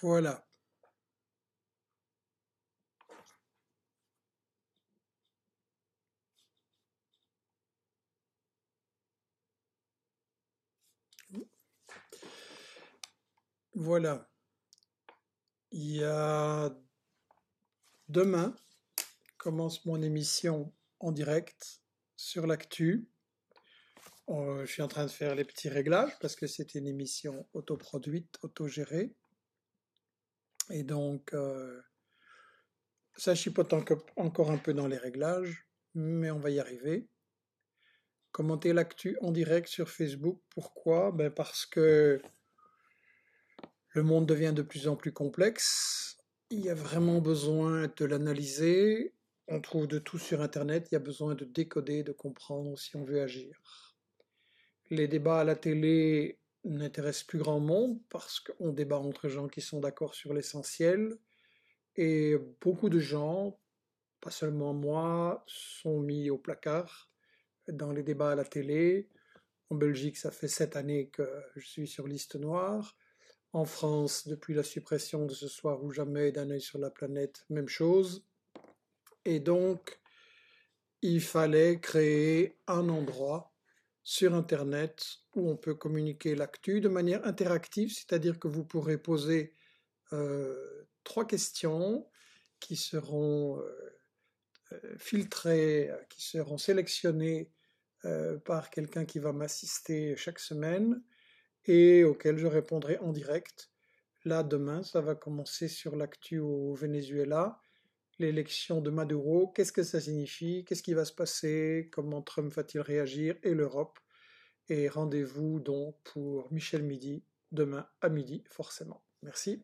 Voilà. Voilà. Il y a demain commence mon émission en direct sur l'actu. Euh, je suis en train de faire les petits réglages parce que c'était une émission autoproduite, autogérée. Et donc, euh, ça chipote encore un peu dans les réglages, mais on va y arriver. Commenter l'actu en direct sur Facebook, pourquoi ben, Parce que le monde devient de plus en plus complexe, il y a vraiment besoin de l'analyser, on trouve de tout sur Internet, il y a besoin de décoder, de comprendre si on veut agir. Les débats à la télé n'intéresse plus grand monde parce qu'on débat entre gens qui sont d'accord sur l'essentiel et beaucoup de gens, pas seulement moi, sont mis au placard dans les débats à la télé. En Belgique, ça fait sept années que je suis sur liste noire. En France, depuis la suppression de ce soir ou jamais d'un œil sur la planète, même chose. Et donc, il fallait créer un endroit sur Internet où on peut communiquer l'actu de manière interactive, c'est-à-dire que vous pourrez poser euh, trois questions qui seront euh, euh, filtrées, qui seront sélectionnées par quelqu'un qui va m'assister chaque semaine et auxquelles je répondrai en direct. Là, demain, ça va commencer sur l'actu au Venezuela l'élection de Maduro, qu'est-ce que ça signifie, qu'est-ce qui va se passer, comment Trump va-t-il réagir et l'Europe. Et rendez-vous donc pour Michel Midi demain à midi, forcément. Merci.